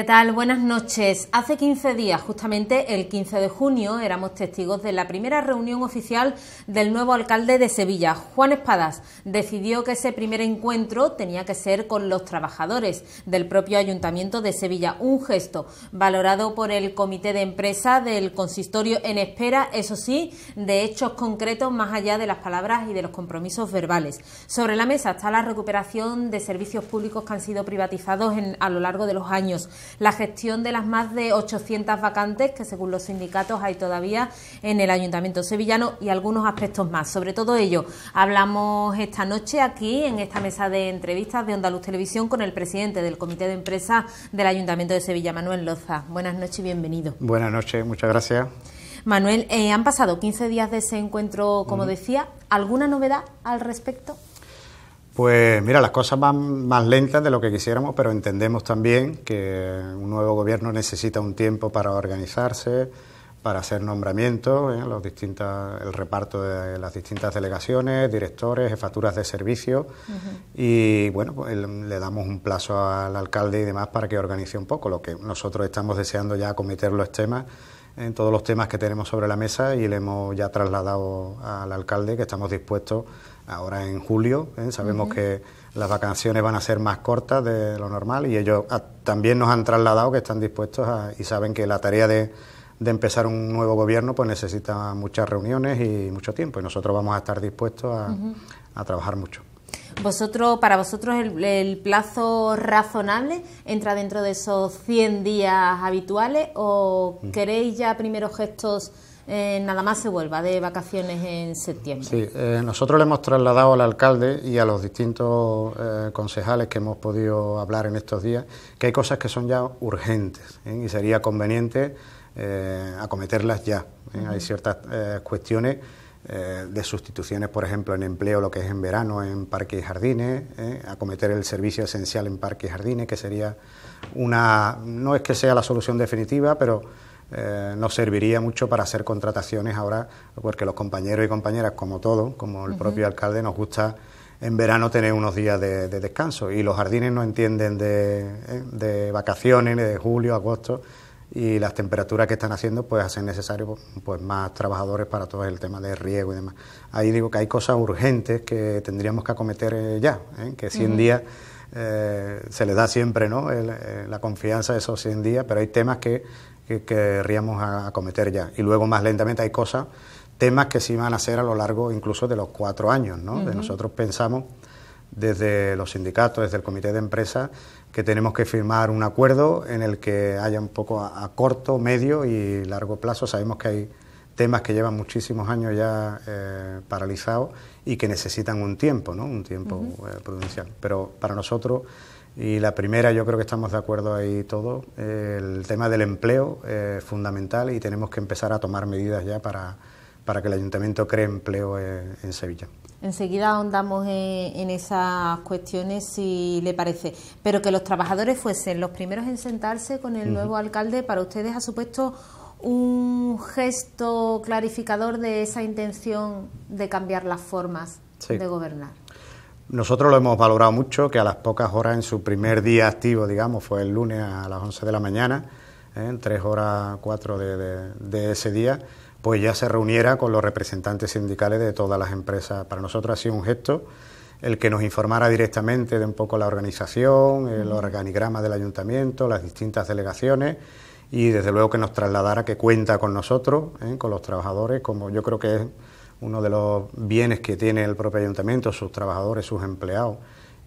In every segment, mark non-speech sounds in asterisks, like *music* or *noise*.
¿Qué tal? Buenas noches. Hace 15 días, justamente el 15 de junio, éramos testigos de la primera reunión oficial del nuevo alcalde de Sevilla, Juan Espadas. Decidió que ese primer encuentro tenía que ser con los trabajadores del propio Ayuntamiento de Sevilla. Un gesto valorado por el Comité de Empresa del Consistorio en espera, eso sí, de hechos concretos más allá de las palabras y de los compromisos verbales. Sobre la mesa está la recuperación de servicios públicos que han sido privatizados a lo largo de los años la gestión de las más de 800 vacantes que según los sindicatos hay todavía en el Ayuntamiento sevillano y algunos aspectos más. Sobre todo ello hablamos esta noche aquí en esta mesa de entrevistas de Onda Televisión con el presidente del Comité de Empresa del Ayuntamiento de Sevilla, Manuel Loza. Buenas noches y bienvenido. Buenas noches, muchas gracias. Manuel, eh, han pasado 15 días de ese encuentro, como decía. ¿Alguna novedad al respecto? Pues mira, las cosas van más lentas de lo que quisiéramos, pero entendemos también que un nuevo gobierno necesita un tiempo para organizarse, para hacer nombramientos, ¿eh? los distintas, el reparto de las distintas delegaciones, directores, jefaturas de servicio. Y bueno, pues, le damos un plazo al alcalde y demás para que organice un poco lo que nosotros estamos deseando ya acometer los temas en todos los temas que tenemos sobre la mesa y le hemos ya trasladado al alcalde que estamos dispuestos ahora en julio. ¿eh? Sabemos que las vacaciones van a ser más cortas de lo normal y ellos ah, también nos han trasladado que están dispuestos y saben que la tarea de, empezar un nuevo gobierno pues necesita muchas reuniones y mucho tiempo y nosotros vamos a estar dispuestos a, a trabajar mucho. Vosotros, para vosotros el, el, plazo razonable entra dentro de esos 100 días habituales o queréis ya primeros gestos eh, nada más se vuelva de vacaciones en septiembre. Sí, eh, nosotros le hemos trasladado al alcalde y a los distintos eh, concejales que hemos podido hablar en estos días que hay cosas que son ya urgentes y sería conveniente acometerlas ya. Hay ciertas cuestiones. de sustituciones, por ejemplo, en empleo, lo que es en verano, en parques y jardines, acometer el servicio esencial en parques y jardines, que sería una, no es que sea la solución definitiva, pero eh, nos serviría mucho para hacer contrataciones ahora, porque los compañeros y compañeras, como todo, como el propio alcalde, nos gusta en verano tener unos días de, descanso. Y los jardines no entienden de, de, vacaciones, de julio, agosto, y las temperaturas que están haciendo, pues hacen necesario pues, más trabajadores para todo el tema de riego y demás. Ahí digo que hay cosas urgentes que tendríamos que acometer eh, ya, ¿eh? que 100 días. se les da siempre ¿no? la confianza de esos 100 días, pero hay temas que que querríamos acometer ya. Y luego más lentamente hay cosas, temas que sí van a ser a lo largo incluso de los cuatro años. ¿no? de nosotros pensamos desde los sindicatos, desde el comité de empresas, que tenemos que firmar un acuerdo en el que haya un poco a, corto, medio y largo plazo. Sabemos que hay temas que llevan muchísimos años ya eh, paralizados y que necesitan un tiempo, ¿no? un tiempo eh, prudencial. Pero para nosotros y la primera, yo creo que estamos de acuerdo ahí todos, el tema del empleo es fundamental y tenemos que empezar a tomar medidas ya para, que el ayuntamiento cree empleo en, Sevilla. Enseguida ahondamos en, esas cuestiones, si le parece. Pero que los trabajadores fuesen los primeros en sentarse con el nuevo alcalde, para ustedes ha supuesto un gesto clarificador de esa intención de cambiar las formas de gobernar. Nosotros lo hemos valorado mucho, que a las pocas horas en su primer día activo, digamos, fue el lunes a las 11 de la mañana, ¿eh? en 3 horas 4 de, ese día, pues ya se reuniera con los representantes sindicales de todas las empresas. Para nosotros ha sido un gesto el que nos informara directamente de un poco la organización, el organigrama del ayuntamiento, las distintas delegaciones y desde luego que nos trasladara que cuenta con nosotros, ¿eh? con los trabajadores, como yo creo que es uno de los bienes que tiene el propio ayuntamiento, sus trabajadores, sus empleados,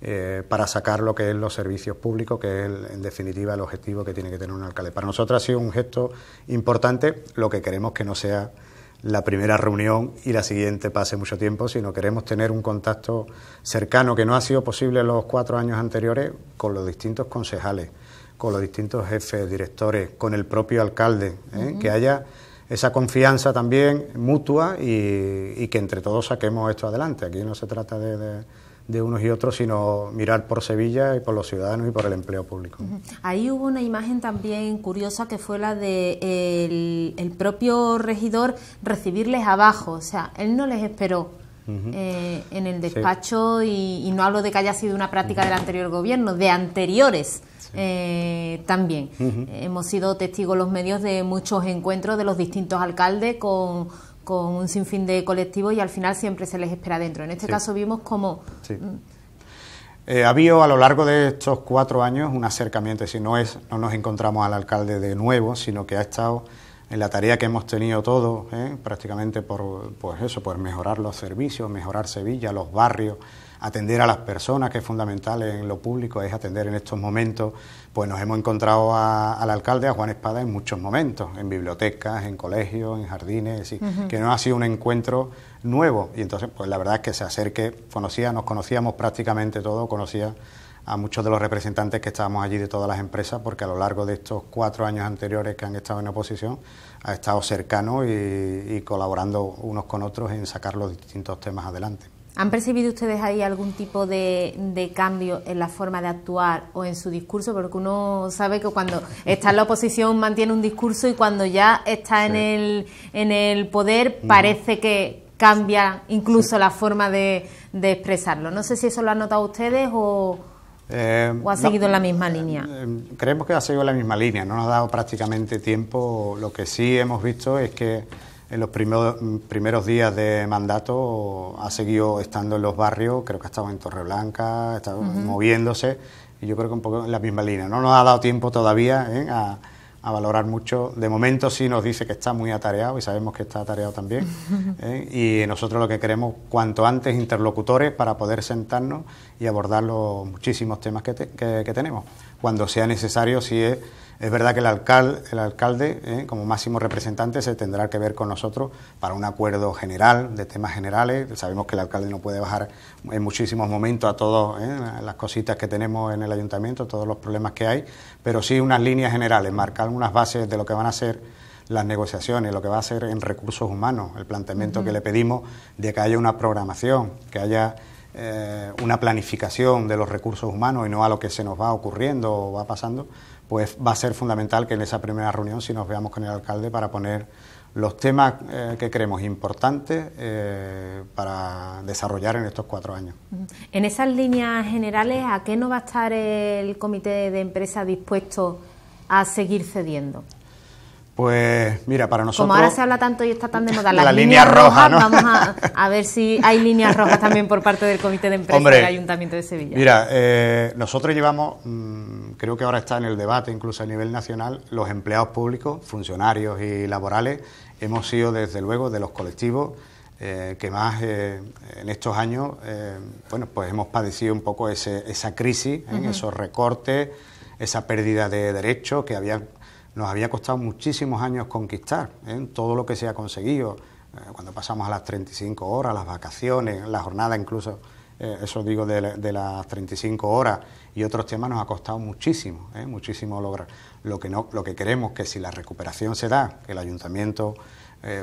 eh, para sacar lo que es los servicios públicos, que es en definitiva el objetivo que tiene que tener un alcalde. Para nosotros ha sido un gesto importante, lo que queremos que no sea la primera reunión y la siguiente pase mucho tiempo, sino queremos tener un contacto cercano que no ha sido posible en los cuatro años anteriores con los distintos concejales, con los distintos jefes, directores, con el propio alcalde, ¿eh? que haya esa confianza también mutua y, que entre todos saquemos esto adelante. Aquí no se trata de, de, unos y otros, sino mirar por Sevilla y por los ciudadanos y por el empleo público. Ahí hubo una imagen también curiosa que fue la de el, propio regidor recibirles abajo, o sea, él no les esperó. Eh, en el despacho y, no hablo de que haya sido una práctica del anterior gobierno, de anteriores eh, también. Hemos sido testigos los medios de muchos encuentros de los distintos alcaldes con, con un sinfín de colectivos y al final siempre se les espera dentro. En este caso vimos como... Mm. Eh, ha habido a lo largo de estos cuatro años un acercamiento, si no es, no nos encontramos al alcalde de nuevo, sino que ha estado en la tarea que hemos tenido todos, ¿eh? prácticamente por pues eso, por mejorar los servicios, mejorar Sevilla, los barrios, atender a las personas, que es fundamental en lo público, es atender en estos momentos, pues nos hemos encontrado a, al alcalde, a Juan Espada, en muchos momentos, en bibliotecas, en colegios, en jardines, que no ha sido un encuentro nuevo. Y entonces, pues la verdad es que se acerque, conocía, nos conocíamos prácticamente todos, conocía a muchos de los representantes que estábamos allí de todas las empresas, porque a lo largo de estos cuatro años anteriores que han estado en oposición, ha estado cercano y colaborando unos con otros en sacar los distintos temas adelante. ¿Han percibido ustedes ahí algún tipo de, cambio en la forma de actuar o en su discurso? Porque uno sabe que cuando está en la oposición mantiene un discurso y cuando ya está en, el, en el poder parece que cambia incluso la forma de, de, expresarlo. No sé si eso lo han notado ustedes o, eh, o ha seguido en la misma línea. Eh, eh, creemos que ha seguido en la misma línea, no nos ha dado prácticamente tiempo. Lo que sí hemos visto es que en los primeros, primeros días de mandato ha seguido estando en los barrios, creo que ha estado en Torreblanca, ha estado moviéndose, y yo creo que un poco en la misma línea. No nos ha dado tiempo todavía ¿eh? a, valorar mucho. De momento sí nos dice que está muy atareado y sabemos que está atareado también. *laughs* ¿eh? Y nosotros lo que queremos, cuanto antes, interlocutores para poder sentarnos y abordar los muchísimos temas que, tenemos. Cuando sea necesario, si es es verdad que el alcalde, el alcalde eh, como máximo representante, se tendrá que ver con nosotros para un acuerdo general, de temas generales. Sabemos que el alcalde no puede bajar en muchísimos momentos a todas eh, las cositas que tenemos en el ayuntamiento, todos los problemas que hay, pero sí unas líneas generales, marcar unas bases de lo que van a ser las negociaciones, lo que va a ser en recursos humanos, el planteamiento que le pedimos de que haya una programación, que haya eh, una planificación de los recursos humanos y no a lo que se nos va ocurriendo o va pasando pues va a ser fundamental que en esa primera reunión, si nos veamos con el alcalde, para poner los temas eh, que creemos importantes eh, para desarrollar en estos cuatro años. En esas líneas generales, ¿a qué no va a estar el comité de empresa dispuesto a seguir cediendo? Pues mira, para nosotros... Como ahora se habla tanto y está tan de moda la, línea, roja, ¿no? vamos a, ver si hay líneas rojas también por parte del Comité de Empresa del Ayuntamiento de Sevilla. Mira, eh, nosotros llevamos, mm, creo que ahora está en el debate incluso a nivel nacional, los empleados públicos, funcionarios y laborales, hemos sido desde luego de los colectivos eh, que más eh, en estos años, bueno, pues hemos padecido un poco esa crisis, esos recortes, esa pérdida de derechos que había nos había costado muchísimos años conquistar ¿eh? todo lo que se ha conseguido. Eh, cuando pasamos a las 35 horas, las vacaciones, la jornada incluso, eh, eso digo de, las 35 horas y otros temas nos ha costado muchísimo, muchísimo lograr. Lo que, no, lo que queremos que si la recuperación se da, que el ayuntamiento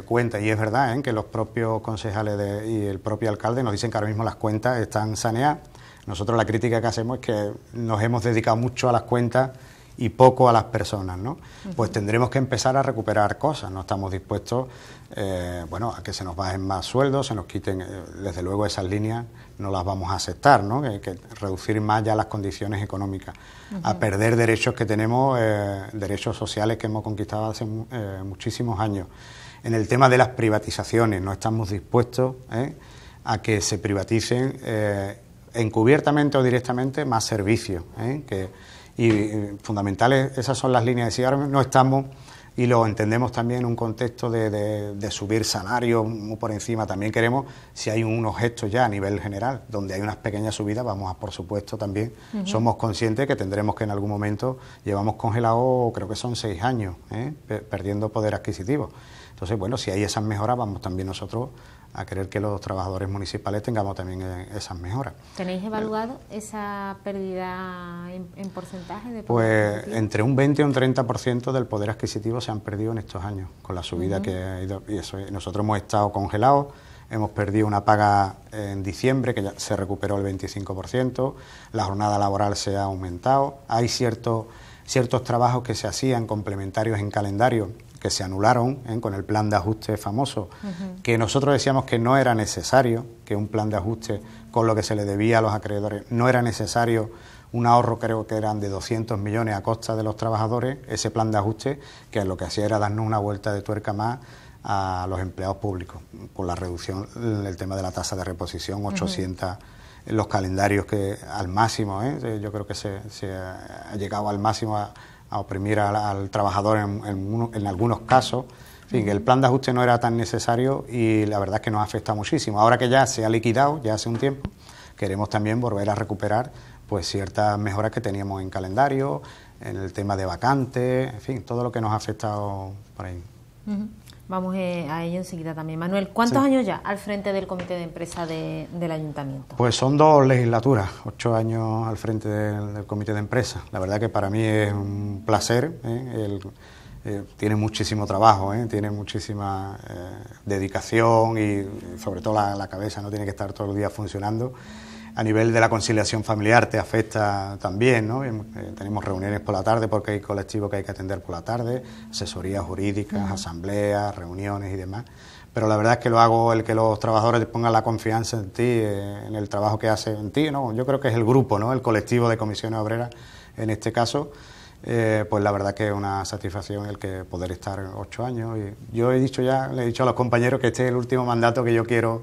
cuenta, y es verdad que los propios concejales y el propio alcalde nos dicen que ahora mismo las cuentas están saneadas. Nosotros la crítica que hacemos es que nos hemos dedicado mucho a las cuentas y poco a las personas, ¿no? Pues tendremos que empezar a recuperar cosas, no estamos dispuestos, eh, bueno, a que se nos bajen más sueldos, se nos quiten, eh, desde luego esas líneas no las vamos a aceptar, ¿no? Que que reducir más ya las condiciones económicas, a perder derechos que tenemos, eh, derechos sociales que hemos conquistado hace muchísimos años. En el tema de las privatizaciones, no estamos dispuestos a que se privaticen encubiertamente o directamente más servicios, que y eh, fundamentales, esas son las líneas. Si ahora no estamos y lo entendemos también en un contexto de, de, subir salarios por encima. También queremos, si hay unos gestos ya a nivel general, donde hay unas pequeñas subidas, vamos a, por supuesto, también somos conscientes que tendremos que en algún momento, llevamos congelado, creo que son seis años, ¿eh? perdiendo poder adquisitivo. Entonces, bueno, si hay esas mejoras, vamos también nosotros a querer que los trabajadores municipales tengamos también eh, esas mejoras. ¿Tenéis evaluado esa pérdida en, porcentaje de Pues entre un 20 y un 30% del poder adquisitivo se han perdido en estos años, con la subida que ha ido. Y nosotros hemos estado congelados, hemos perdido una paga en diciembre que ya se recuperó el 25%, la jornada laboral se ha aumentado, hay ciertos ciertos trabajos que se hacían complementarios en calendario que se anularon ¿eh? con el plan de ajuste famoso, que nosotros decíamos que no era necesario, que un plan de ajuste con lo que se le debía a los acreedores, no era necesario un ahorro creo que eran de 200 millones a costa de los trabajadores, ese plan de ajuste que lo que hacía era darnos una vuelta de tuerca más a los empleados públicos ...con la reducción, el tema de la tasa de reposición, 800 los calendarios que al máximo, ¿eh? yo creo que se, se, ha llegado al máximo a, a oprimir al, trabajador en, algunos casos. En fin, que el plan de ajuste no era tan necesario y la verdad es que nos afecta muchísimo. Ahora que ya se ha liquidado, ya hace un tiempo, queremos también volver a recuperar pues ciertas mejoras que teníamos en calendario, en el tema de vacantes, en fin, todo lo que nos ha afectado por ahí. Vamos eh, a ello enseguida también. Manuel, ¿cuántos años ya al frente del Comité de Empresa del Ayuntamiento? Pues son dos legislaturas, ocho años al frente del, Comité de Empresa. La verdad que para mí es un placer. ¿eh? Eh, tiene muchísimo trabajo, tiene muchísima dedicación y sobre todo la, la, cabeza no tiene que estar todo el día funcionando a nivel de la conciliación familiar te afecta también, ¿no? Eh, tenemos reuniones por la tarde porque hay colectivos que hay que atender por la tarde, asesorías jurídicas, asambleas, reuniones y demás. Pero la verdad es que lo hago el que los trabajadores pongan la confianza en ti, eh, en el trabajo que hacen en ti, ¿no? Yo creo que es el grupo, ¿no? El colectivo de comisiones obreras en este caso. Eh, pues la verdad que es una satisfacción el que poder estar ocho años. Y yo he dicho ya, le he dicho a los compañeros que este es el último mandato que yo quiero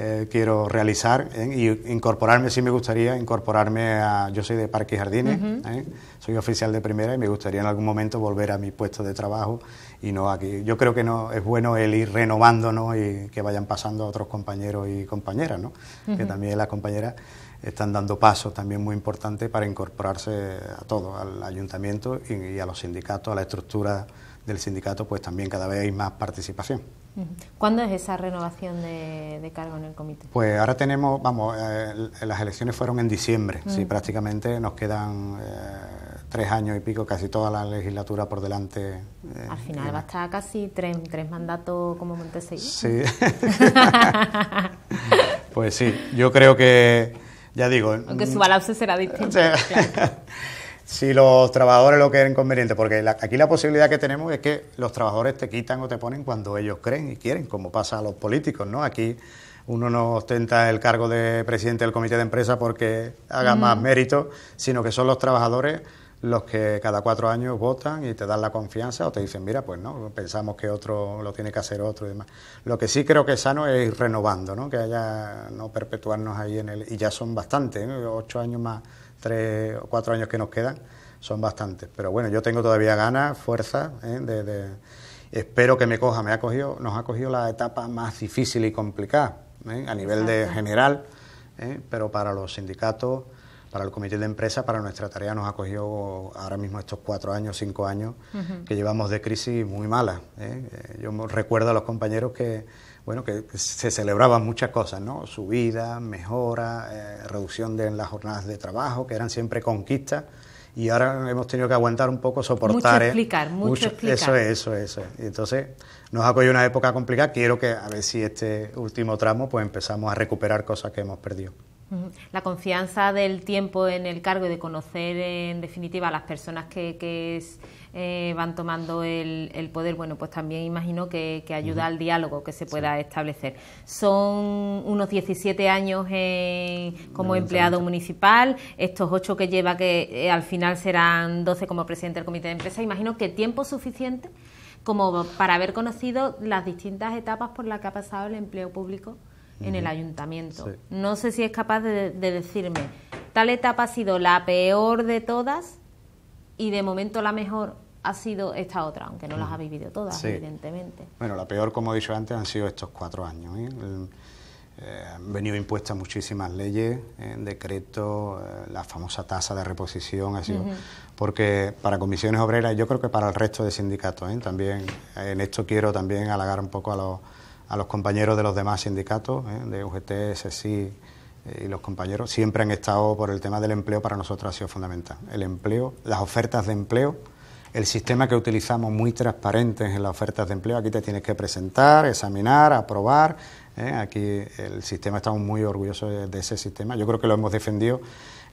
eh, quiero realizar e y incorporarme, sí me gustaría incorporarme a, yo soy de Parque y Jardines, ¿eh? soy oficial de primera y me gustaría en algún momento volver a mi puesto de trabajo y no aquí. Yo creo que no es bueno el ir renovándonos y que vayan pasando a otros compañeros y compañeras, ¿no? que también las compañeras están dando pasos también muy importantes para incorporarse a todo, al ayuntamiento y a los sindicatos, a la estructura del sindicato, pues también cada vez hay más participación. ¿Cuándo es esa renovación de, cargo en el comité? Pues ahora tenemos, vamos, eh, las elecciones fueron en diciembre, sí, prácticamente nos quedan eh, tres años y pico, casi toda la legislatura por delante. Eh, Al final va a estar casi tres, tres mandatos como Montesegui. Sí. *laughs* pues sí, yo creo que, ya digo... Aunque mm, su balance será distinto. *laughs* si los trabajadores lo quieren conveniente, porque aquí la posibilidad que tenemos es que los trabajadores te quitan o te ponen cuando ellos creen y quieren, como pasa a los políticos, ¿no? Aquí uno no ostenta el cargo de presidente del comité de empresa porque haga más mérito, sino que son los trabajadores los que cada cuatro años votan y te dan la confianza o te dicen, mira, pues no, pensamos que otro lo tiene que hacer otro y demás. Lo que sí creo que es sano es ir renovando, ¿no? que haya no perpetuarnos ahí en el... Y ya son bastantes, ¿eh? ocho años más tres o cuatro años que nos quedan, son bastantes. Pero bueno, yo tengo todavía ganas, fuerza, ¿eh? espero que me coja. Me ha cogido, nos ha cogido la etapa más difícil y complicada, ¿eh? a nivel de general, ¿eh? pero para los sindicatos, para el comité de empresa, para nuestra tarea nos ha cogido ahora mismo estos cuatro años, cinco años que llevamos de crisis muy mala. Yo recuerdo a los compañeros que bueno, que se celebraban muchas cosas, ¿no? Subida, mejora, eh, reducción de las jornadas de trabajo, que eran siempre conquistas, y ahora hemos tenido que aguantar un poco, soportar. Mucho ¿eh? explicar, mucho, explicar. Eso es, eso es, eso Y entonces nos ha cogido una época complicada. Quiero que, a ver si este último tramo, pues empezamos a recuperar cosas que hemos perdido. La confianza del tiempo en el cargo y de conocer, en definitiva, a las personas que, que es eh, van tomando el, poder, bueno, pues también imagino que, ayuda al diálogo que se pueda establecer. Son unos 17 años como empleado municipal, estos 8 que lleva que eh, al final serán 12 como presidente del comité de empresa, imagino que tiempo suficiente como para haber conocido las distintas etapas por las que ha pasado el empleo público en el ayuntamiento. No sé si es capaz de, decirme, tal etapa ha sido la peor de todas y de momento la mejor ha sido esta otra, aunque no las ha vivido todas, evidentemente. Bueno, la peor, como he dicho antes, han sido estos cuatro años. ¿eh? Eh, han venido impuestas muchísimas leyes, eh, decretos, la famosa tasa de reposición, ha sido, porque para comisiones obreras, yo creo que para el resto de sindicatos, también en esto quiero también halagar un poco a los, a los compañeros de los demás sindicatos, de UGT, SSI y los compañeros, siempre han estado por el tema del empleo, para nosotros ha sido fundamental. El empleo, las ofertas de empleo el sistema que utilizamos muy transparente en las ofertas de empleo, aquí te tienes que presentar, examinar, aprobar. ¿eh? Aquí el sistema, estamos muy orgullosos de, ese sistema. Yo creo que lo hemos defendido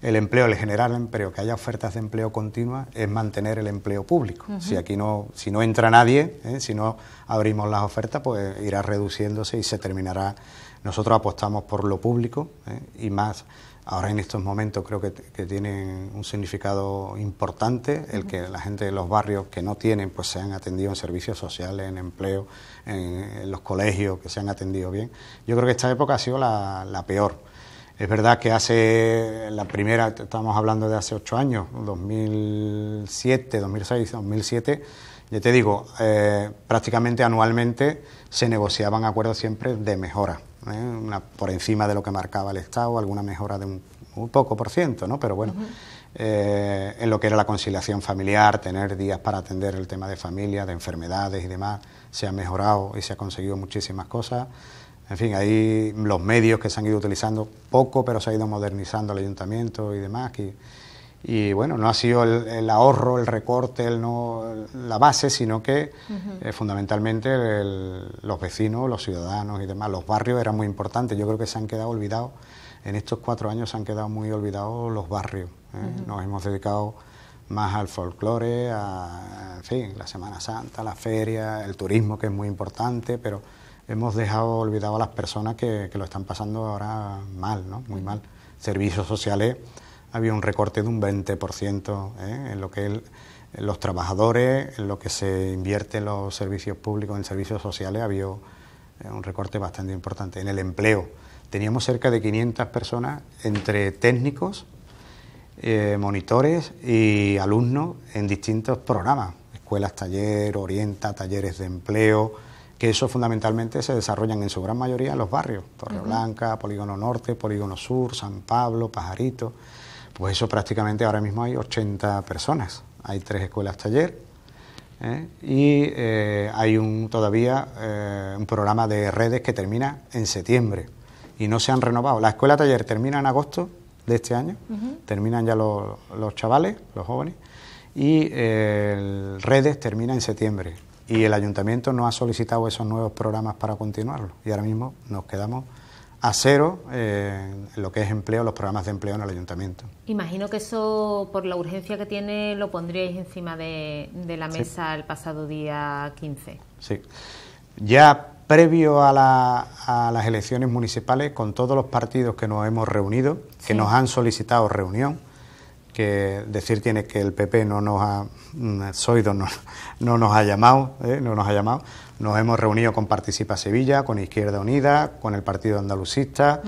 el empleo, el general empleo, que haya ofertas de empleo continua, es mantener el empleo público. Si aquí no, si no entra nadie, ¿eh? si no abrimos las ofertas, pues irá reduciéndose y se terminará. Nosotros apostamos por lo público ¿eh? y más Ahora en estos momentos creo que, que tienen un significado importante el que la gente de los barrios que no tienen pues se han atendido en servicios sociales, en empleo, en, los colegios, que se han atendido bien. Yo creo que esta época ha sido la, peor. Es verdad que hace la primera, estamos hablando de hace ocho años, 2007, 2006, 2007, ya te digo, eh, prácticamente anualmente se negociaban acuerdos siempre de mejora. ¿eh? por encima de lo que marcaba el Estado, alguna mejora de un, poco por ciento, ¿no? pero bueno, eh, en lo que era la conciliación familiar, tener días para atender el tema de familia, de enfermedades y demás, se ha mejorado y se ha conseguido muchísimas cosas. En fin, ahí los medios que se han ido utilizando, poco, pero se ha ido modernizando el ayuntamiento y demás y bueno, no ha sido el, ahorro, el recorte, el no, la base, sino que eh, fundamentalmente los vecinos, los ciudadanos y demás, los barrios eran muy importantes. Yo creo que se han quedado olvidados, en estos cuatro años se han quedado muy olvidados los barrios. ¿eh? Nos hemos dedicado más al folclore, a, fin, la Semana Santa, la feria, el turismo, que es muy importante, pero hemos dejado olvidado a las personas que, que lo están pasando ahora mal, ¿no? muy mal. Servicios sociales había un recorte de un 20% ¿eh? en lo que los trabajadores, en lo que se invierte en los servicios públicos, en servicios sociales, había eh, un recorte bastante importante. En el empleo, teníamos cerca de 500 personas entre técnicos, eh, monitores y alumnos en distintos programas, escuelas, taller, orienta, talleres de empleo, que eso fundamentalmente se desarrollan en su gran mayoría en los barrios, Torre Polígono Norte, Polígono Sur, San Pablo, Pajarito. Pues eso prácticamente ahora mismo hay 80 personas. Hay tres escuelas taller ¿eh? y eh, hay un, todavía eh, un programa de redes que termina en septiembre y no se han renovado. La escuela taller termina en agosto de este año, terminan ya los, chavales, los jóvenes, y redes termina en septiembre. Y el ayuntamiento no ha solicitado esos nuevos programas para continuarlos Y ahora mismo nos quedamos a cero eh, lo que es empleo, los programas de empleo en el ayuntamiento. Imagino que eso, por la urgencia que tiene, lo pondríais encima de, la mesa el pasado día 15. Sí. Ya previo a, las elecciones municipales, con todos los partidos que nos hemos reunido, que nos han solicitado reunión, que decir tiene que el PP no nos ha, mm, no, nos ha llamado, ¿eh? no nos ha llamado. Nos hemos reunido con Participa Sevilla, con Izquierda Unida, con el Partido Andalucista,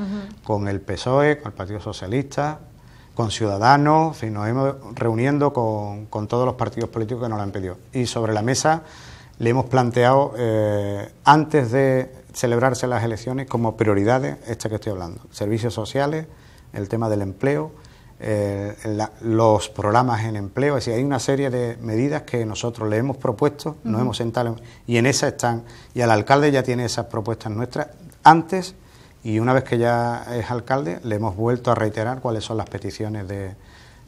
con el PSOE, con el Partido Socialista, con Ciudadanos, nos hemos reuniendo con, todos los partidos políticos que nos lo han pedido. Y sobre la mesa le hemos planteado, eh, antes de celebrarse las elecciones, como prioridades, esta que estoy hablando, servicios sociales, el tema del empleo, eh, los programas en empleo, es decir, hay una serie de medidas que nosotros le hemos propuesto, nos hemos sentado y en esas están, y al alcalde ya tiene esas propuestas nuestras antes y una vez que ya es alcalde le hemos vuelto a reiterar cuáles son las peticiones de,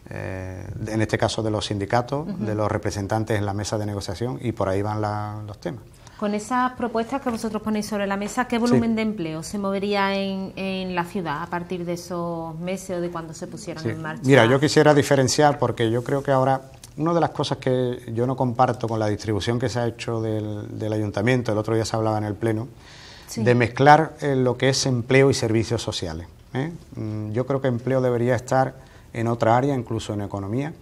eh, en este caso de los sindicatos, de los representantes en la mesa de negociación y por ahí van los temas. Con esas propuestas que vosotros ponéis sobre la mesa, ¿qué volumen de empleo se movería en, la ciudad a partir de esos meses o de cuando se pusieran en marcha? Mira, yo quisiera diferenciar porque yo creo que ahora una de las cosas que yo no comparto con la distribución que se ha hecho del, ayuntamiento, el otro día se hablaba en el Pleno, de mezclar eh, lo que es empleo y servicios sociales. ¿eh? Mm, yo creo que empleo debería estar en otra área, incluso en economía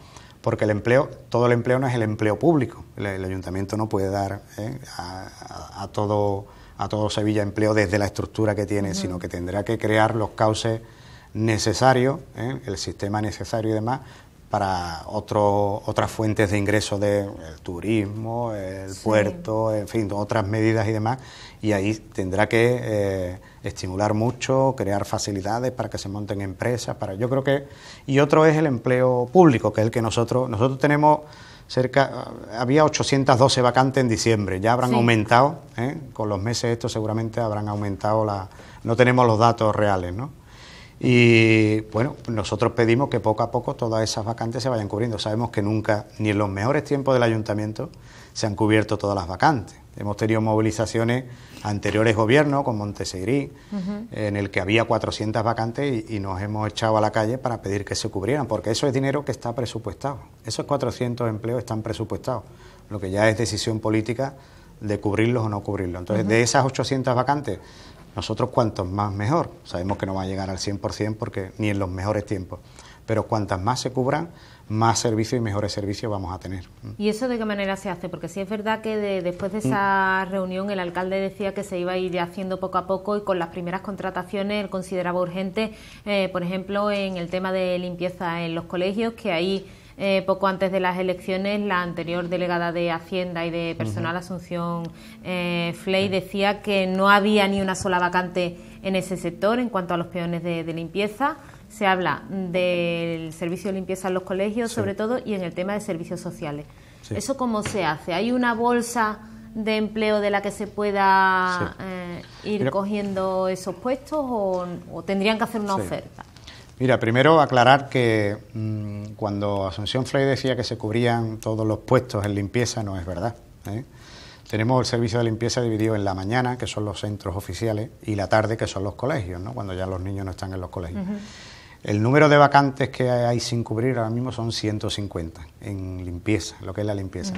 porque el empleo, todo el empleo no es el empleo público. El, ayuntamiento no puede dar eh, a, todo, a todo Sevilla empleo desde la estructura que tiene, sino que tendrá que crear los cauces necesarios, eh, el sistema necesario y demás, para otras fuentes de ingreso del de, turismo, el puerto, en fin, otras medidas y demás y ahí tendrá que eh, estimular mucho, crear facilidades para que se monten empresas, para yo creo que y otro es el empleo público, que es el que nosotros nosotros tenemos cerca había 812 vacantes en diciembre, ya habrán aumentado, ¿eh? con los meses estos seguramente habrán aumentado la no tenemos los datos reales, ¿no? Y bueno, nosotros pedimos que poco a poco todas esas vacantes se vayan cubriendo. Sabemos que nunca, ni en los mejores tiempos del ayuntamiento, se han cubierto todas las vacantes. Hemos tenido movilizaciones anteriores gobiernos, con Montesegrí, en el que había 400 vacantes y, nos hemos echado a la calle para pedir que se cubrieran, porque eso es dinero que está presupuestado. Esos 400 empleos están presupuestados. Lo que ya es decisión política de cubrirlos o no cubrirlos. Entonces, de esas 800 vacantes, nosotros cuantos más mejor. Sabemos que no va a llegar al 100% porque ni en los mejores tiempos. Pero cuantas más se cubran, más servicios y mejores servicios vamos a tener. Mm. ¿Y eso de qué manera se hace? Porque sí es verdad que después de esa mm. reunión el alcalde decía que se iba a ir haciendo poco a poco y con las primeras contrataciones él consideraba urgente, eh, por ejemplo, en el tema de limpieza en los colegios, que ahí... Eh, poco antes de las elecciones, la anterior delegada de Hacienda y de Personal, Asunción eh, Fley, decía que no había ni una sola vacante en ese sector en cuanto a los peones de limpieza se habla del servicio de limpieza en los colegios, sobre todo, y en el tema de servicios sociales. ¿Eso cómo se hace? ¿Hay una bolsa de empleo de la que se pueda eh, ir cogiendo esos puestos o, tendrían que hacer una oferta? Mira, primero aclarar que mm, cuando Asunción Frey decía que se cubrían todos los puestos en limpieza, no es verdad. ¿eh? Tenemos el servicio de limpieza dividido en la mañana, que son los centros oficiales, y la tarde, que son los colegios, ¿no? cuando ya los niños no están en los colegios. El número de vacantes que hay sin cubrir ahora mismo son 150 en limpieza, lo que es la limpieza.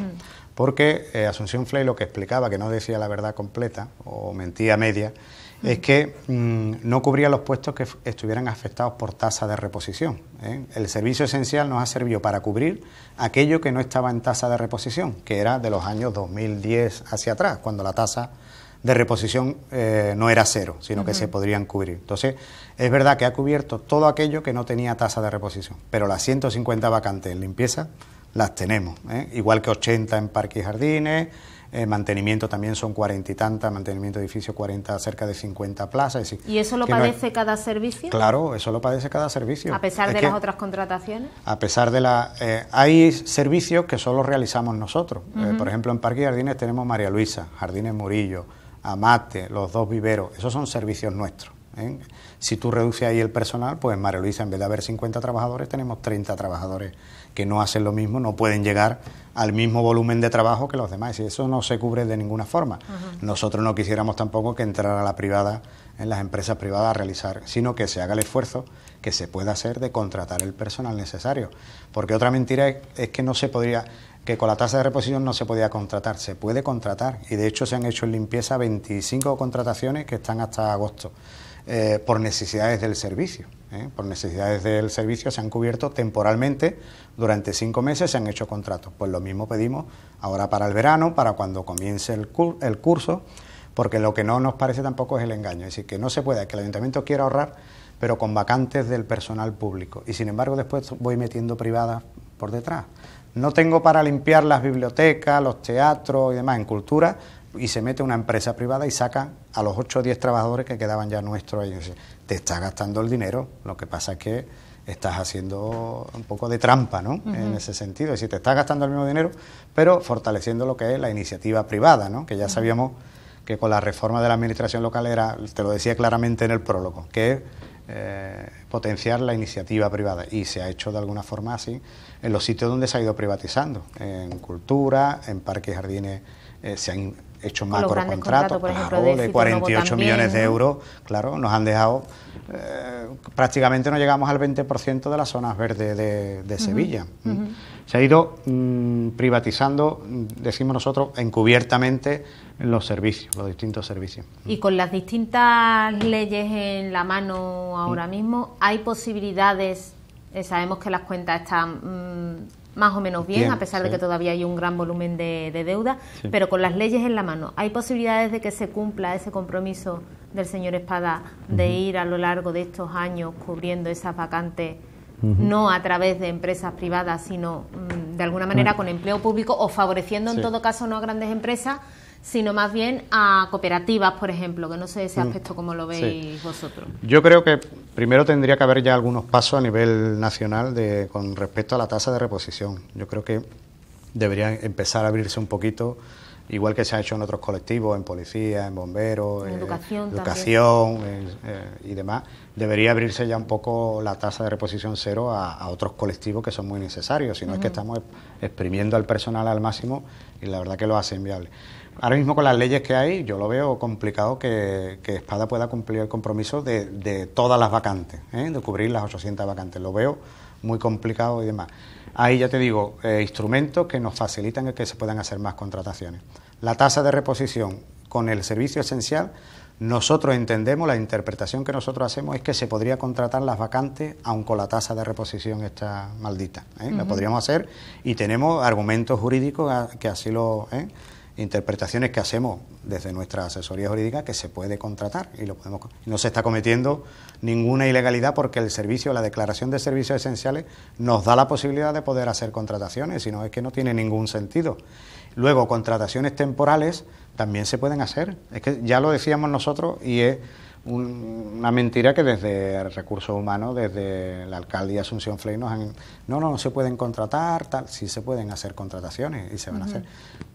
Porque eh, Asunción Flay lo que explicaba, que no decía la verdad completa o mentía media, es que mm, no cubría los puestos que estuvieran afectados por tasa de reposición. ¿eh? El servicio esencial nos ha servido para cubrir aquello que no estaba en tasa de reposición, que era de los años 2010 hacia atrás, cuando la tasa de reposición eh, no era cero, sino que se podrían cubrir. Entonces, es verdad que ha cubierto todo aquello que no tenía tasa de reposición, pero las 150 vacantes en limpieza las tenemos, ¿eh? igual que 80 en parques y jardines, eh, mantenimiento también son cuarenta y tantas, mantenimiento de edificios 40, cerca de 50 plazas. ¿Y eso lo padece cada servicio? Claro, eso lo padece cada servicio. ¿A pesar de las otras contrataciones? A pesar de la... hay servicios que solo realizamos nosotros. por ejemplo, en Parque y Jardines tenemos María Luisa, Jardines Murillo, Amate, los dos viveros, esos son servicios nuestros. ¿eh? Si tú reduces ahí el personal, pues en María Luisa, en vez de haber 50 trabajadores, tenemos 30 trabajadores que no hacen lo mismo, no pueden llegar al mismo volumen de trabajo que los demás. Y eso no se cubre de ninguna forma. Nosotros no quisiéramos tampoco que entrara la privada en las empresas privadas a realizar, sino que se haga el esfuerzo que se pueda hacer de contratar el personal necesario. Porque otra mentira es que no se podría, que con la tasa de reposición no se podía contratar, se puede contratar y de hecho se han hecho en limpieza 25 contrataciones que están hasta agosto eh, por necesidades del servicio. ¿eh? Por necesidades del servicio se han cubierto temporalmente durante cinco meses, se han hecho contratos. Pues lo mismo pedimos ahora para el verano, para cuando comience el, curso, porque lo que no nos parece tampoco es el engaño, es decir, que no se puede que el ayuntamiento quiera ahorrar pero con vacantes del personal público. Y sin embargo después voy metiendo privadas por detrás no tengo para limpiar las bibliotecas, los teatros y demás en cultura, y se mete una empresa privada y saca a los 8 o 10 trabajadores que quedaban ya nuestros. Y te está gastando el dinero, lo que pasa es que estás haciendo un poco de trampa ¿no? en ese sentido. Es decir, te estás gastando el mismo dinero, pero fortaleciendo lo que es la iniciativa privada, ¿no? que ya sabíamos que con la reforma de la administración local era, te lo decía claramente en el prólogo, que eh, potenciar la iniciativa privada y se ha hecho de alguna forma así en los sitios donde se ha ido privatizando, en cultura, en parques y jardines eh, se han hecho macro contratos, de, 48 millones de euros, claro, nos han dejado eh, prácticamente no llegamos al 20% de las zonas verdes de, Sevilla. Mm. Se ha ido mm, privatizando, mm, decimos nosotros, encubiertamente los servicios, los distintos servicios. Y con las distintas leyes en la mano ahora mismo, ¿hay posibilidades? Eh, sabemos que las cuentas están más o menos bien, a pesar de que todavía hay un gran volumen de, de deuda, pero con las leyes en la mano. ¿Hay posibilidades de que se cumpla ese compromiso del señor Espada de ir a lo largo de estos años cubriendo esas vacantes? no a través de empresas privadas, sino mm, de alguna manera con empleo público o favoreciendo en todo caso no a grandes empresas, sino más bien a cooperativas, por ejemplo, que no sé ese mm. aspecto como lo veis vosotros. Yo creo que primero tendría que haber ya algunos pasos a nivel nacional de, con respecto a la tasa de reposición. Yo creo que debería empezar a abrirse un poquito, igual que se ha hecho en otros colectivos, en policía, en bomberos, en eh, educación, educación eh, eh, y demás, debería abrirse ya un poco la tasa de reposición cero a, otros colectivos que son muy necesarios, si no es que estamos exprimiendo al personal al máximo y la verdad que lo hace inviable ahora mismo con las leyes que hay, yo lo veo complicado que, Espada pueda cumplir el compromiso de, todas las vacantes, ¿eh? de cubrir las 800 vacantes. Lo veo muy complicado y demás. Ahí ya te digo, eh, instrumentos que nos facilitan que se puedan hacer más contrataciones. La tasa de reposición con el servicio esencial, nosotros entendemos, la interpretación que nosotros hacemos es que se podría contratar las vacantes aunque la tasa de reposición está maldita. ¿eh? La podríamos hacer y tenemos argumentos jurídicos que así lo interpretaciones que hacemos desde nuestra asesoría jurídica que se puede contratar y lo podemos no se está cometiendo ninguna ilegalidad porque el servicio, la declaración de servicios esenciales nos da la posibilidad de poder hacer contrataciones, sino no es que no tiene ningún sentido. Luego, contrataciones temporales también se pueden hacer, es que ya lo decíamos nosotros y es una mentira que desde Recursos Humanos, desde la alcaldía Asunción Fley nos han... No, no, no se pueden contratar, tal, sí se pueden hacer contrataciones y se van a hacer.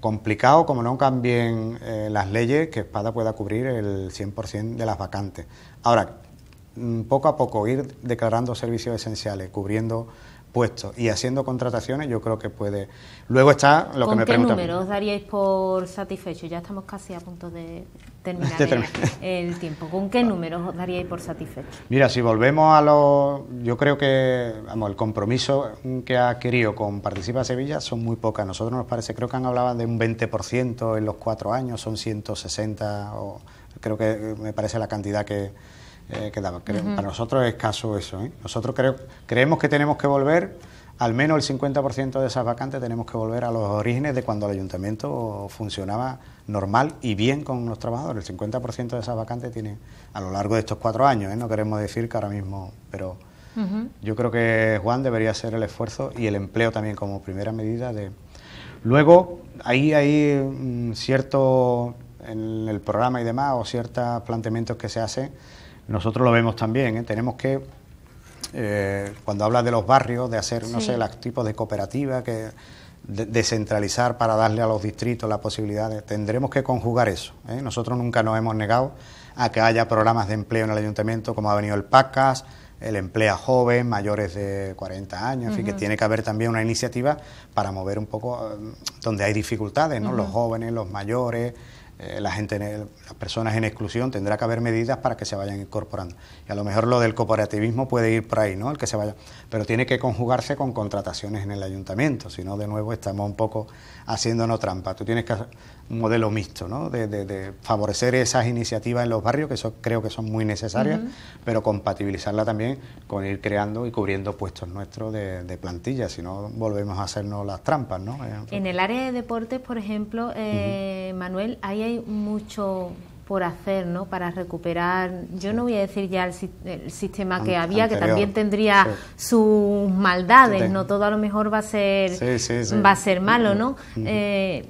Complicado como no cambien eh, las leyes que Espada pueda cubrir el 100% de las vacantes. Ahora, mm, poco a poco ir declarando servicios esenciales, cubriendo ...puesto y haciendo contrataciones yo creo que puede. Luego está lo que me preguntan. ¿Qué números daríais por satisfecho? Ya estamos casi a punto de terminar ¿eh? *laughs* el, tiempo. ¿Con qué números os daríais por satisfecho? Mira, si volvemos a lo Yo creo que vamos, el compromiso que ha adquirido con Participa Sevilla son muy pocas. Nosotros nos parece, creo que han hablado de un 20% en los cuatro años, son 160 o creo que me parece la cantidad que eh, para nosotros es escaso eso. ¿eh? Nosotros creemos que tenemos que volver, al menos el 50% de esas vacantes tenemos que volver a los orígenes de cuando el ayuntamiento funcionaba normal y bien con los trabajadores. El 50% de esas vacantes tiene a lo largo de estos cuatro años. ¿eh? No queremos decir que ahora mismo, pero yo creo que Juan debería hacer el esfuerzo y el empleo también como primera medida de... Luego, ahí hay mm, cierto en el programa y demás, o ciertos planteamientos que se hacen nosotros lo vemos también, ¿eh? tenemos que, eh, cuando habla de los barrios, de hacer, no sé, los tipos de cooperativas, que descentralizar para darle a los distritos la posibilidad, tendremos que conjugar eso. ¿eh? Nosotros nunca nos hemos negado a que haya programas de empleo en el ayuntamiento, como ha venido el PACAS, el emplea joven, mayores de 40 años, en fin, que tiene que haber también una iniciativa para mover un poco donde hay dificultades, ¿no? Los jóvenes, los mayores, eh, la gente, eh, las personas en exclusión, tendrá que haber medidas para que se vayan incorporando. Y a lo mejor lo del cooperativismo puede ir por ahí, ¿no? El que se vaya. Pero tiene que conjugarse con contrataciones en el ayuntamiento, si no, de nuevo estamos un poco haciéndonos trampa. Tú tienes que un modelo mixto, ¿no? de, de, favorecer esas iniciativas en los barrios, que eso creo que son muy necesarias, pero compatibilizarla también con ir creando y cubriendo puestos nuestros de, de plantilla, si no volvemos a hacernos las trampas. ¿no? Eh, en el área de deportes, por ejemplo, eh, Manuel, ahí hay mucho por hacer, ¿no? Para recuperar, yo no voy a decir ya el, sistema que había, que también tendría sus maldades, ¿no? Todo a lo mejor va a ser, va a ser malo, ¿no? Eh,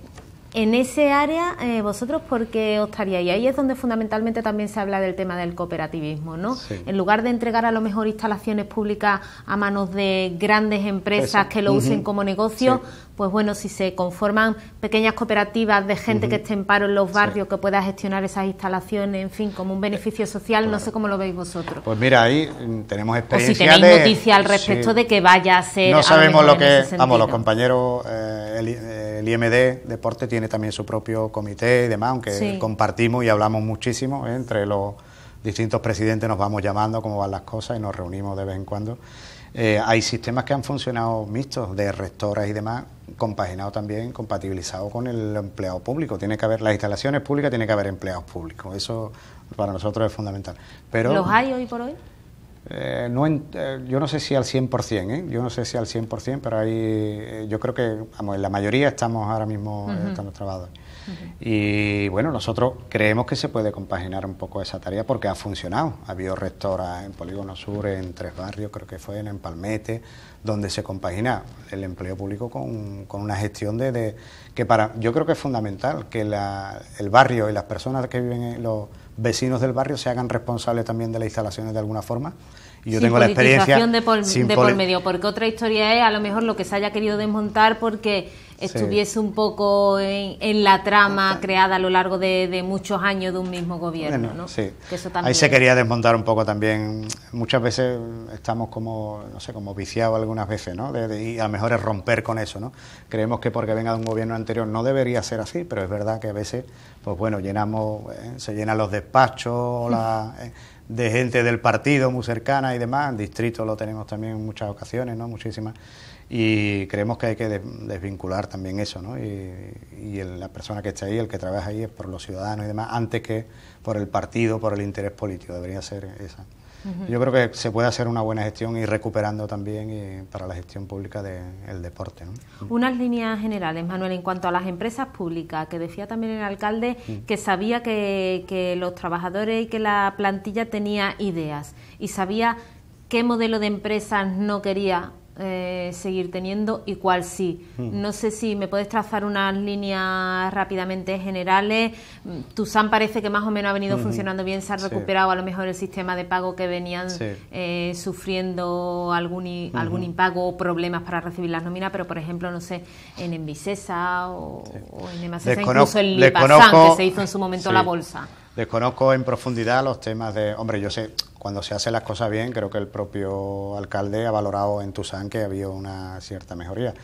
en ese área, eh, vosotros, ¿por qué estaríais? ahí es donde fundamentalmente también se habla del tema del cooperativismo, ¿no? En lugar de entregar a lo mejor instalaciones públicas a manos de grandes empresas que lo usen como negocio, pues bueno, si se conforman pequeñas cooperativas de gente que esté en paro en los barrios, que pueda gestionar esas instalaciones, en fin, como un beneficio eh, social, no sé cómo lo veis vosotros. Pues mira, ahí mm, tenemos experiencia. si tenéis de, noticia al respecto de que vaya a ser. No sabemos lo que. Vamos, los compañeros, eh, el, IMD Deporte tiene también su propio comité y demás, aunque compartimos y hablamos muchísimo ¿eh? entre los distintos presidentes, nos vamos llamando cómo van las cosas y nos reunimos de vez en cuando. Eh, hay sistemas que han funcionado mixtos, de rectoras y demás, compaginados también, compatibilizados con el empleado público. Tiene que haber las instalaciones públicas, tiene que haber empleados públicos. Eso para nosotros es fundamental. Pero, ¿Los hay hoy por hoy? Eh, no yo no sé si al 100%, ¿eh? yo no sé si al 100%, ¿eh? pero hay, yo creo que en la mayoría estamos ahora mismo uh -huh. Y bueno, nosotros creemos que se puede compaginar un poco esa tarea porque ha funcionado. Ha habido rectoras en Polígono Sur, en Tres Barrios, creo que fue, en Palmete, donde se compagina el empleo público con, con una gestión de, que para yo creo que es fundamental que el barrio y las personas que viven en los vecinos del barrio se hagan responsables también de las instalaciones de alguna forma y yo tengo la experiencia de de por medio, porque otra historia es a lo mejor lo que se haya querido desmontar porque estuviese un poco en, la trama creada a lo largo de, muchos años de un mismo gobierno. ¿no? Ahí se quería desmontar un poco también. Muchas veces estamos como, no sé, como viciados algunas veces, ¿no? De, y a lo mejor es romper con eso, ¿no? Creemos que porque venga de un gobierno anterior no debería ser así, pero es verdad que a veces, pues bueno, llenamos, eh, se llenan los despachos, mm. eh, de gente del partido muy cercana y demás. distrito lo tenemos también en muchas ocasiones, ¿no? Muchísimas y creemos que hay que desvincular también eso, ¿no? Y, la persona que está ahí, el que trabaja ahí, es por los ciudadanos y demás, antes que por el partido, por el interés político, debería ser esa. Yo creo que se puede hacer una buena gestión y recuperando también para la gestión pública del deporte. Unas líneas generales, Manuel, en cuanto a las empresas públicas, que decía también el alcalde mm. que sabía que, que los trabajadores y que la plantilla tenía ideas y sabía qué modelo de empresas no quería eh, seguir teniendo y cuál sí. Mm. No sé si me puedes trazar unas líneas rápidamente generales. Mm, Tusan parece que más o menos ha venido funcionando bien, se ha recuperado a lo mejor el sistema de pago que venían eh, sufriendo algún, algún impago o problemas para recibir las nóminas, pero por ejemplo, no sé, en Envisesa o, en Emacesa, incluso en san que se hizo en su momento la bolsa. Desconozco en profundidad los temas de. Hombre, yo sé, cuando se hacen las cosas bien, creo que el propio alcalde ha valorado en Tuzán que había una cierta mejoría.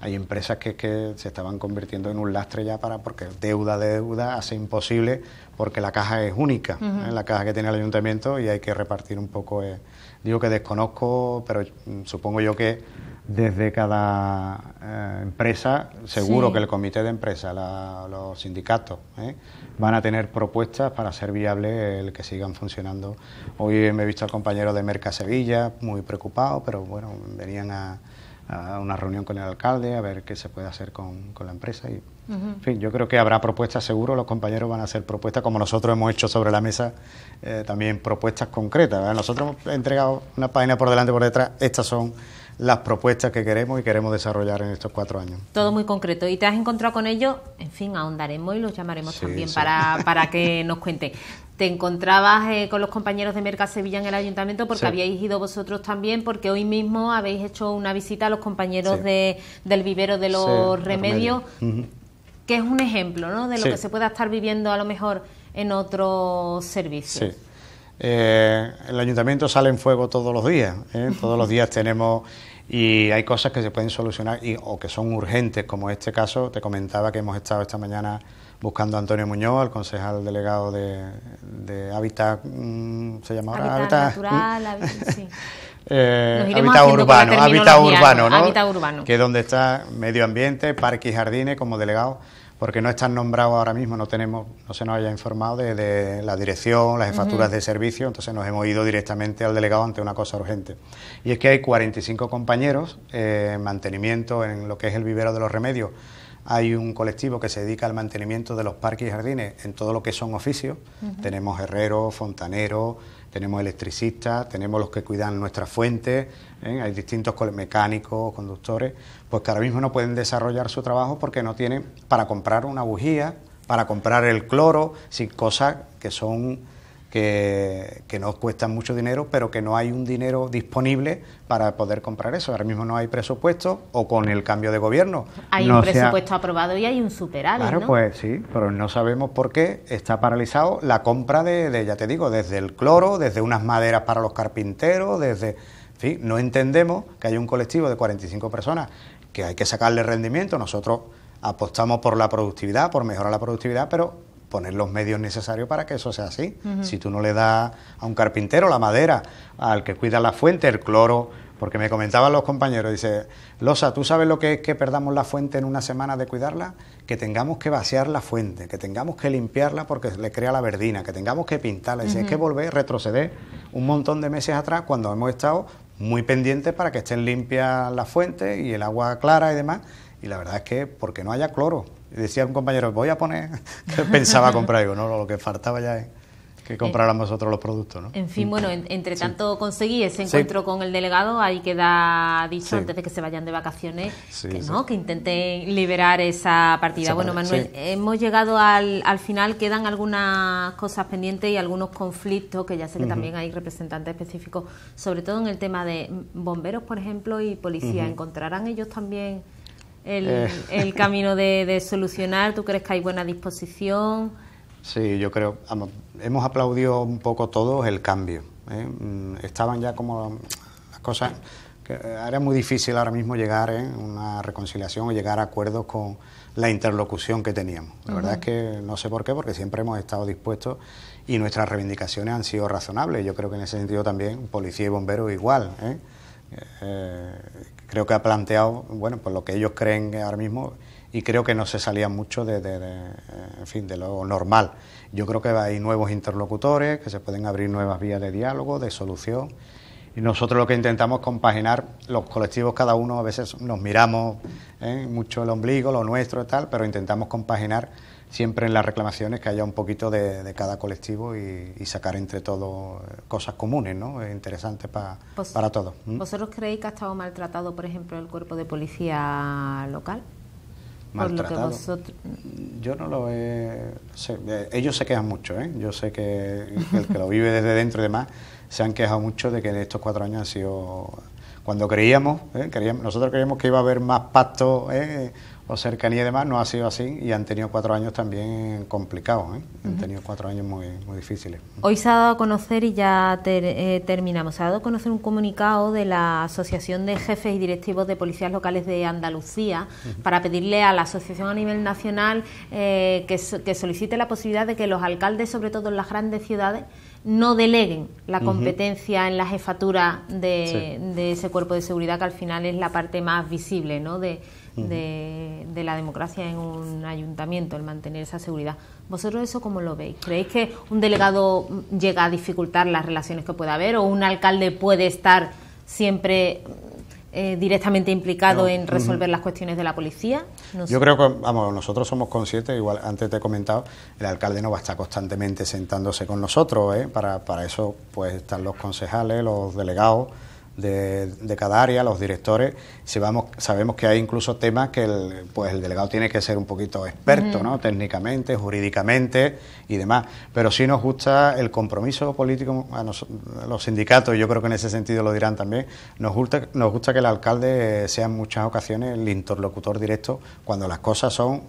Hay empresas que, que se estaban convirtiendo en un lastre ya para porque deuda de deuda hace imposible porque la caja es única, ¿eh? la caja que tiene el ayuntamiento y hay que repartir un poco. Eh, digo que desconozco, pero mm, supongo yo que desde cada eh, empresa, seguro que el comité de empresa, los sindicatos, ¿eh? van a tener propuestas para ser viable el que sigan funcionando. Hoy me he visto al compañero de Merca Sevilla muy preocupado, pero bueno, venían a, a una reunión con el alcalde a ver qué se puede hacer con, la empresa. Y, En fin, yo creo que habrá propuestas, seguro los compañeros van a hacer propuestas, como nosotros hemos hecho sobre la mesa eh, también propuestas concretas. Nosotros hemos entregado una página por delante y por detrás, estas son las propuestas que queremos y queremos desarrollar en estos cuatro años. Todo muy concreto. Y te has encontrado con ellos, en fin, ahondaremos y los llamaremos también Para, *laughs* para que nos cuenten. Te encontrabas eh, con los compañeros de Merca Sevilla en el ayuntamiento porque habíais ido vosotros también, porque hoy mismo habéis hecho una visita a los compañeros de, del vivero de los remedios, que es un ejemplo ¿no? de lo que se pueda estar viviendo a lo mejor en otros servicios. Eh, el ayuntamiento sale en fuego todos los días. ¿eh? Todos los días tenemos y hay cosas que se pueden solucionar y, o que son urgentes, como este caso. Te comentaba que hemos estado esta mañana buscando a Antonio Muñoz, al concejal delegado de, Hábitat, mm, ¿se llama Hábitat natural, mm. hábitat *laughs* eh, urbano, hábitat urbano, ¿no? Hábitat urbano. Que es donde está medio ambiente, parque y jardines como delegado porque no están nombrados ahora mismo, no tenemos, no se nos haya informado de, la dirección, las facturas de servicio, entonces nos hemos ido directamente al delegado ante una cosa urgente. Y es que hay 45 compañeros eh, en mantenimiento en lo que es el vivero de los remedios. Hay un colectivo que se dedica al mantenimiento de los parques y jardines en todo lo que son oficios. Tenemos herreros, fontaneros, tenemos electricistas, tenemos los que cuidan nuestras fuentes, ¿eh? hay distintos mecánicos, conductores, pues que ahora mismo no pueden desarrollar su trabajo porque no tienen para comprar una bujía, para comprar el cloro, sin cosas que son que, nos cuesta cuestan mucho dinero, pero que no hay un dinero disponible para poder comprar eso. Ahora mismo no hay presupuesto o con el cambio de gobierno. Hay un presupuesto aprobado y hay un superávit. Claro, pues sí, pero no sabemos por qué está paralizado la compra de, ya te digo, desde el cloro, desde unas maderas para los carpinteros, desde... En no entendemos que hay un colectivo de 45 personas que hay que sacarle rendimiento. Nosotros apostamos por la productividad, por mejorar la productividad, pero poner los medios necesarios para que eso sea así. Si tú no le das a un carpintero la madera, al que cuida la fuente, el cloro, porque me comentaban los compañeros, dice, Losa, ¿tú sabes lo que es que perdamos la fuente en una semana de cuidarla? Que tengamos que vaciar la fuente, que tengamos que limpiarla porque le crea la verdina, que tengamos que pintarla. Dice, es que volver, retroceder un montón de meses atrás cuando hemos estado muy pendientes para que estén limpias las fuentes y el agua clara y demás. Y la verdad es que porque no haya cloro, Decía un compañero, voy a poner, *laughs* que pensaba comprar algo, ¿no? Lo que faltaba ya es que compráramos otros los productos, ¿no? En fin, bueno, entre tanto conseguí ese encuentro con el delegado, ahí queda dicho antes de que se vayan de vacaciones, que, ¿no? que intenten liberar esa partida. bueno, Manuel, hemos llegado al, al, final, quedan algunas cosas pendientes y algunos conflictos, que ya sé que también hay representantes específicos, sobre todo en el tema de bomberos, por ejemplo, y policía. ¿Encontrarán ellos también eh. el, camino de, solucionar? ¿Tú crees que hay buena disposición? Sí, yo creo, hemos aplaudido un poco todos el cambio. ¿eh? Mm, estaban ya como las cosas, eh, era muy difícil ahora mismo llegar a una reconciliación o llegar a acuerdos con la interlocución que teníamos. La verdad es que no sé por qué, porque siempre hemos estado dispuestos y nuestras reivindicaciones han sido razonables. Yo creo que en ese sentido también policía y bomberos igual. ¿eh? creo que ha planteado bueno, pues lo que ellos creen ahora mismo y creo que no se salía mucho de, en fin, de lo normal. Yo creo que hay nuevos interlocutores, que se pueden abrir nuevas vías de diálogo, de solución. Y nosotros lo que intentamos es compaginar los colectivos, cada uno a veces nos miramos ¿eh? mucho el ombligo, lo nuestro y tal, pero intentamos compaginar siempre en las reclamaciones que haya un poquito de, de cada colectivo y, sacar entre todos eh, cosas comunes, ¿no? Eh, interesantes interesante pues, para todos. ¿Mm? ¿Vosotros creéis que ha estado maltratado, por ejemplo, el cuerpo de policía local? Maltratado. Yo no lo he... Eh, ellos se quejan mucho, ¿eh? yo sé que el que lo vive desde dentro y demás se han quejado mucho de que estos cuatro años han sido... Cuando creíamos, nosotros creíamos que iba a haber más pactos o cercanía y demás, no ha sido así y han tenido cuatro años también complicados, ¿eh? han tenido cuatro años muy, muy difíciles. Hoy se ha dado a conocer, y ya eh, terminamos, se ha dado a conocer un comunicado de la Asociación de Jefes y Directivos de Policías Locales de Andalucía para pedirle a la asociación a nivel nacional eh, que, solicite la posibilidad de que los alcaldes, sobre todo en las grandes ciudades, no deleguen la competencia en la jefatura de, ese cuerpo de seguridad que al final es la parte más visible ¿no? de, de, la democracia en un ayuntamiento, el mantener esa seguridad. ¿Vosotros eso cómo lo veis? ¿Creéis que un delegado llega a dificultar las relaciones que pueda haber o un alcalde puede estar siempre eh, directamente implicado en resolver las cuestiones de la policía? Yo creo que, vamos, nosotros somos conscientes, igual antes te he comentado, el alcalde no va a estar constantemente sentándose con nosotros, ¿eh? para, para eso pues están los concejales, los delegados de, cada área, los directores, si vamos, sabemos que hay incluso temas que el, pues el delegado tiene que ser un poquito experto, ¿no? técnicamente, jurídicamente y demás. Pero sí nos gusta el compromiso político, a, los sindicatos, yo creo que en ese sentido lo dirán también, nos gusta, nos gusta que el alcalde sea en muchas ocasiones el interlocutor directo cuando las cosas son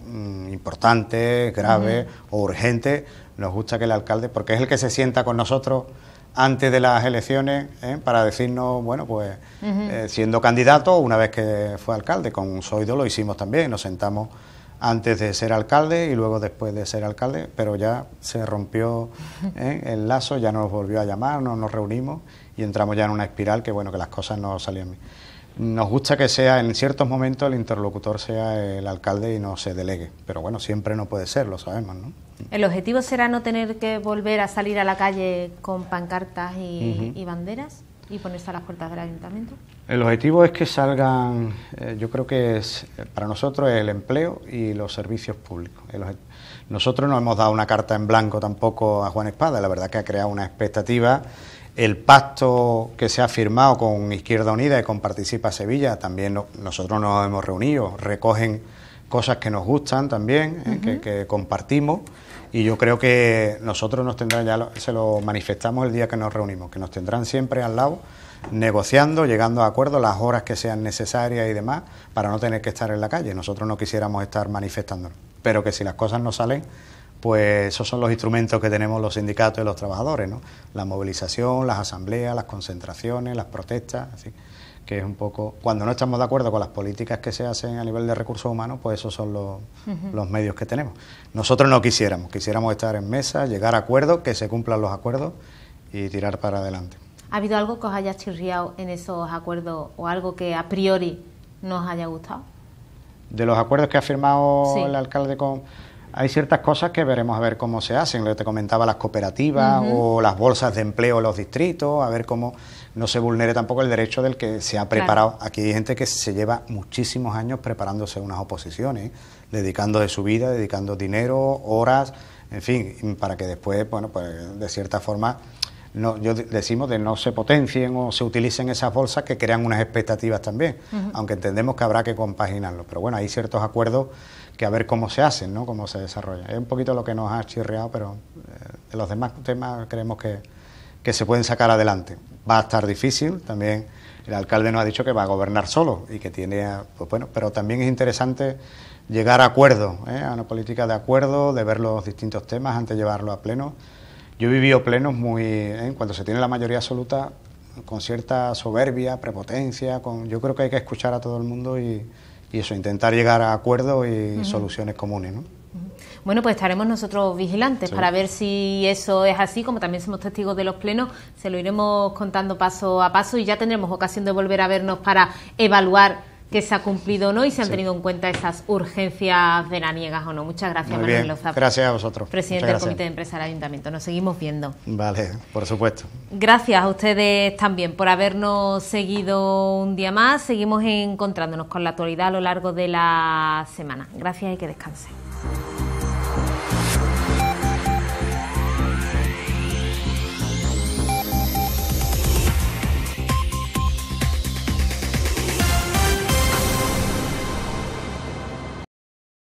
mm, importantes, graves o urgentes. Nos gusta que el alcalde, porque es el que se sienta con nosotros antes de las elecciones ¿eh? para decirnos, bueno, pues eh, siendo candidato, una vez que fue alcalde, con un Soido lo hicimos también, nos sentamos antes de ser alcalde y luego después de ser alcalde, pero ya se rompió ¿eh? el lazo, ya nos volvió a llamar, nos reunimos y entramos ya en una espiral que, bueno, que las cosas no salían bien. Nos gusta que sea, en ciertos momentos, el interlocutor sea el alcalde y no se delegue, pero bueno, siempre no puede ser, lo sabemos, ¿no? El objetivo será no tener que volver a salir a la calle con pancartas y, banderas y ponerse a las puertas del ayuntamiento. El objetivo es que salgan, eh, yo creo que es eh, para nosotros el empleo y los servicios públicos. nosotros no hemos dado una carta en blanco tampoco a Juan Espada, la verdad que ha creado una expectativa. El pacto que se ha firmado con Izquierda Unida y con Participa Sevilla, también nosotros nos hemos reunido, recogen cosas que nos gustan también, eh, que, compartimos. Y yo creo que nosotros nos tendrán, ya se lo manifestamos el día que nos reunimos, que nos tendrán siempre al lado, negociando, llegando a acuerdos las horas que sean necesarias y demás, para no tener que estar en la calle. Nosotros no quisiéramos estar manifestándonos, pero que si las cosas no salen, pues esos son los instrumentos que tenemos los sindicatos y los trabajadores, ¿no? La movilización, las asambleas, las concentraciones, las protestas, así que es un poco, cuando no estamos de acuerdo con las políticas que se hacen a nivel de recursos humanos, pues esos son los, medios que tenemos. Nosotros no quisiéramos, quisiéramos estar en mesa, llegar a acuerdos, que se cumplan los acuerdos y tirar para adelante. ¿Ha habido algo que os haya chirriado en esos acuerdos o algo que a priori no os haya gustado? De los acuerdos que ha firmado el alcalde con... Hay ciertas cosas que veremos a ver cómo se hacen, lo que te comentaba, las cooperativas o las bolsas de empleo de los distritos, a ver cómo no se vulnere tampoco el derecho del que se ha preparado. Aquí hay gente que se lleva muchísimos años preparándose unas oposiciones, dedicando de su vida, dedicando dinero, horas, en fin, para que después, bueno, pues de cierta forma, no, yo decimos de no se potencien o se utilicen esas bolsas que crean unas expectativas también, aunque entendemos que habrá que compaginarlo. Pero bueno, hay ciertos acuerdos que a ver cómo se hacen, ¿no? cómo se desarrollan. Es un poquito lo que nos ha chirreado, pero eh, de los demás temas creemos que, que se pueden sacar adelante. Va a estar difícil también. El alcalde nos ha dicho que va a gobernar solo y que tiene, pues bueno, pero también es interesante llegar a acuerdos, ¿eh? a una política de acuerdo, de ver los distintos temas antes de llevarlo a pleno. Yo he vivido plenos muy, en ¿eh? cuando se tiene la mayoría absoluta, con cierta soberbia, prepotencia, con, yo creo que hay que escuchar a todo el mundo y, eso, intentar llegar a acuerdos y soluciones comunes. ¿no? Bueno, pues estaremos nosotros vigilantes para ver si eso es así, como también somos testigos de los plenos, se lo iremos contando paso a paso y ya tendremos ocasión de volver a vernos para evaluar que se ha cumplido o no y se han tenido en cuenta esas urgencias veraniegas o no. Muchas gracias, Manuel Gracias a vosotros. Presidente del Comité de Empresa del Ayuntamiento. Nos seguimos viendo. Vale, por supuesto. Gracias a ustedes también por habernos seguido un día más. Seguimos encontrándonos con la actualidad a lo largo de la semana. Gracias y que descansen.